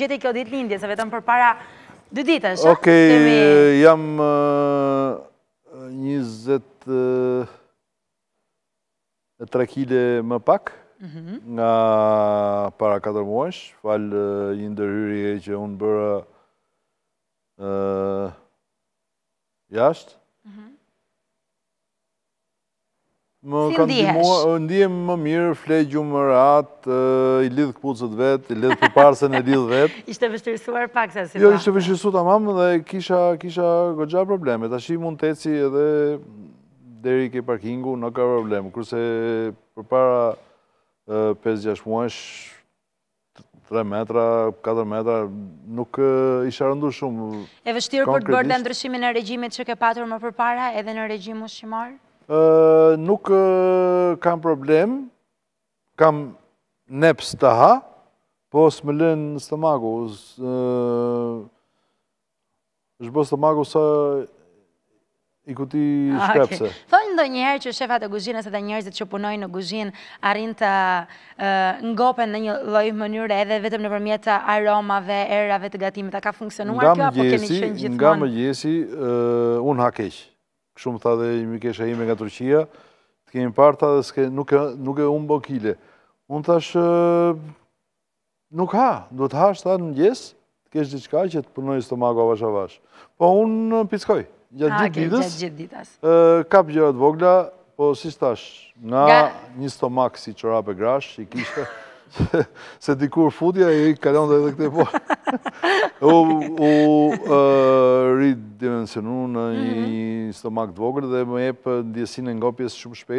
Gjeti kjo ditë lindje, se vetëm për para dy ditë, është? Okej, jam uh, tre kile më pak mhm. nga para 4 muash, falë uh, një ndërhyri e që unë bërë uh, jashtë, më kondimua, ndihem më mirë, gjumë më ratë, i lidhë këpucët vetë, i lidhë përparsen e lidhë vetë. Ishte vështërisuar pak sa si da. Jo, ishte vështërisuar të mamë dhe kisha, kisha gogja probleme. Ta shi mund të eci edhe deri ke parkingu, në ka probleme. Kërse përpara 5-6 muesh, 3 metra, 4 metra, nuk isha rëndu shumë. E vështirë për të bërë dhe ndryshimin e regjimit që ke patur më përpara edhe në regjimu shqimarë? nuk kam problem, kam neps të ha, po së lën lënë në stomaku, është bërë stomaku sa i kuti shkrepse. Thonë ndo njëherë që shefa të guzhinës edhe njerëzit që punojnë në guzhinë, arin të ngopen në një lojë mënyrë edhe vetëm në përmjet të aromave, erave të gatimit, a ka funksionuar kjo, apo keni shënë gjithmonë? Nga më gjesi, unë hakeqë shumë tha dhe një mikesha ime nga Turqia, të kemi parë tha dhe s'ke, nuk, nuk e unë bëkile. Unë tash nuk ha, duhet të hash tha në gjesë, të kesh diçka që të punoj stomako të mago a vash a vash. Po unë pizkoj, gjatë gjithë ditës, kap gjërat vogla, po si stash, nga një stomak si qërap e grash, i kishtë, se dikur futja i kalon dhe edhe këte po. U rridimensionu në mhm. një një stomak të vogër dhe më jepë ndjesin e ngopjes shumë shpejt.